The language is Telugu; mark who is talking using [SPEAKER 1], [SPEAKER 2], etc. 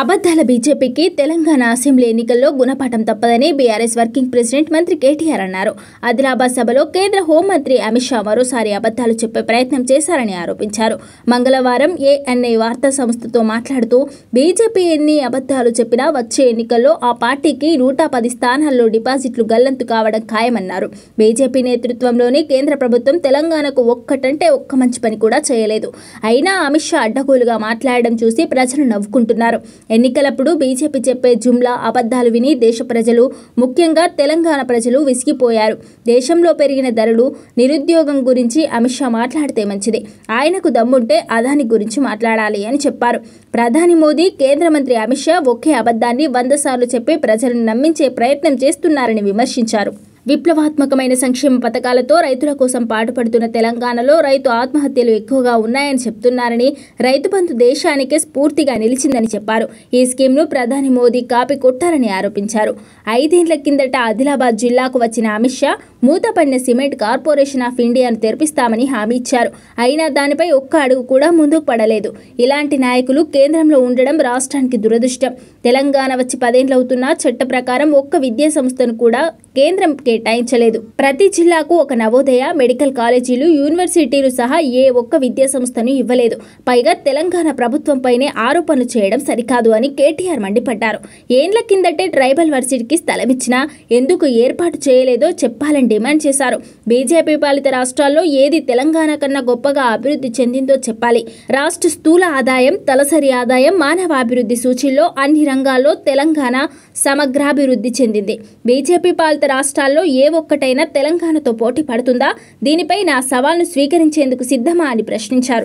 [SPEAKER 1] అబద్దాల బీజేపీకి తెలంగాణ అసెంబ్లీ ఎన్నికల్లో గుణపాఠం తప్పదని బీఆర్ఎస్ వర్కింగ్ ప్రెసిడెంట్ మంత్రి కేటీఆర్ అన్నారు ఆదిలాబాద్ సభలో కేంద్ర హోంమంత్రి అమిత్ షా మరోసారి అబద్దాలు చెప్పే ప్రయత్నం చేశారని ఆరోపించారు మంగళవారం ఏఎన్ఐ వార్తా సంస్థతో మాట్లాడుతూ బీజేపీ ఎన్ని అబద్దాలు చెప్పినా వచ్చే ఎన్నికల్లో ఆ పార్టీకి నూట పది స్థానాల్లో డిపాజిట్లు గల్లంతు కావడం ఖాయమన్నారు బీజేపీ నేతృత్వంలోని కేంద్ర ప్రభుత్వం తెలంగాణకు ఒక్కటంటే ఒక్క మంచి పని కూడా చేయలేదు అయినా అమిత్ షా అడ్డగోలుగా మాట్లాడడం చూసి ప్రజలు నవ్వుకుంటున్నారు ఎన్నికలప్పుడు బీజేపీ చెప్పే జుమ్లా అబద్ధాలు విని దేశ ప్రజలు ముఖ్యంగా తెలంగాణ ప్రజలు విసిగిపోయారు దేశంలో పెరిగిన ధరలు నిరుద్యోగం గురించి అమిత్ షా మాట్లాడితే మంచిది ఆయనకు దమ్ముంటే అదాని గురించి మాట్లాడాలి అని చెప్పారు ప్రధాని మోదీ కేంద్ర మంత్రి అమిత్ షా ఒకే అబద్ధాన్ని వంద సార్లు చెప్పి ప్రజలను నమ్మించే ప్రయత్నం చేస్తున్నారని విమర్శించారు విప్లవాత్మకమైన సంక్షేమ పథకాలతో రైతుల కోసం పాటుపడుతున్న తెలంగాణలో రైతు ఆత్మహత్యలు ఎక్కువగా ఉన్నాయని చెప్తున్నారని రైతు బంధు దేశానికే స్ఫూర్తిగా నిలిచిందని చెప్పారు ఈ స్కీమ్ను ప్రధాని మోదీ కాపీ కొట్టారని ఆరోపించారు ఐదేండ్ల కిందట ఆదిలాబాద్ జిల్లాకు వచ్చిన అమిత్ షా మూతపడిన సిమెంట్ కార్పొరేషన్ ఆఫ్ ఇండియాను తెరిపిస్తామని హామీ ఇచ్చారు అయినా దానిపై ఒక్క అడుగు కూడా ముందుకు పడలేదు ఇలాంటి నాయకులు కేంద్రంలో ఉండడం రాష్ట్రానికి దురదృష్టం తెలంగాణ వచ్చి పదేండ్లవుతున్నా చట్ట ప్రకారం ఒక్క విద్యా సంస్థను కూడా కేంద్రం కేటాయించలేదు ప్రతి జిల్లాకు ఒక నవోదయ మెడికల్ కాలేజీలు యూనివర్సిటీలు సహా ఏ ఒక్క విద్యా సంస్థను ఇవ్వలేదు పైగా తెలంగాణ ప్రభుత్వంపైనే ఆరోపణలు చేయడం సరికాదు అని కేటీఆర్ మండిపడ్డారు ఏండ్ల కిందటే ట్రైబల్ వర్సిటీకి స్థలమిచ్చినా ఎందుకు ఏర్పాటు చేయలేదో చెప్పాలని డిమాండ్ చేశారు బీజేపీ పాలిత రాష్ట్రాల్లో ఏది తెలంగాణ కన్నా గొప్పగా అభివృద్ధి చెందిందో చెప్పాలి రాష్ట్ర స్థూల ఆదాయం తలసరి ఆదాయం మానవాభివృద్ధి సూచీల్లో అన్ని రంగాల్లో తెలంగాణ సమగ్రాభివృద్ధి చెందింది బీజేపీ పాలిత రాష్ట్రాల్లో ఏ ఒక్కటైనా తెలంగాణతో పోటీ పడుతుందా దీనిపై నా సవాల్ను స్వీకరించేందుకు సిద్ధమా అని ప్రశ్నించారు